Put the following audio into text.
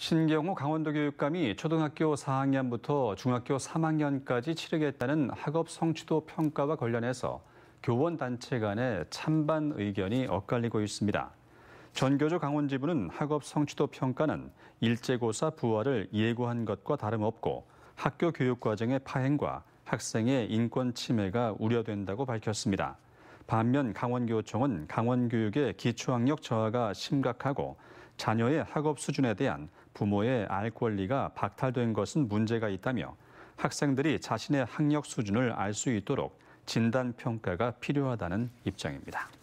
신경호 강원도 교육감이 초등학교 4학년부터 중학교 3학년까지 치르겠다는 학업 성취도 평가와 관련해서 교원 단체 간의 찬반 의견이 엇갈리고 있습니다. 전교조 강원지부는 학업 성취도 평가는 일제고사 부활을 예고한 것과 다름없고 학교 교육과정의 파행과 학생의 인권 침해가 우려된다고 밝혔습니다. 반면 강원교총은 강원교육의 기초학력 저하가 심각하고 자녀의 학업 수준에 대한 부모의 알 권리가 박탈된 것은 문제가 있다며 학생들이 자신의 학력 수준을 알 수 있도록 진단 평가가 필요하다는 입장입니다.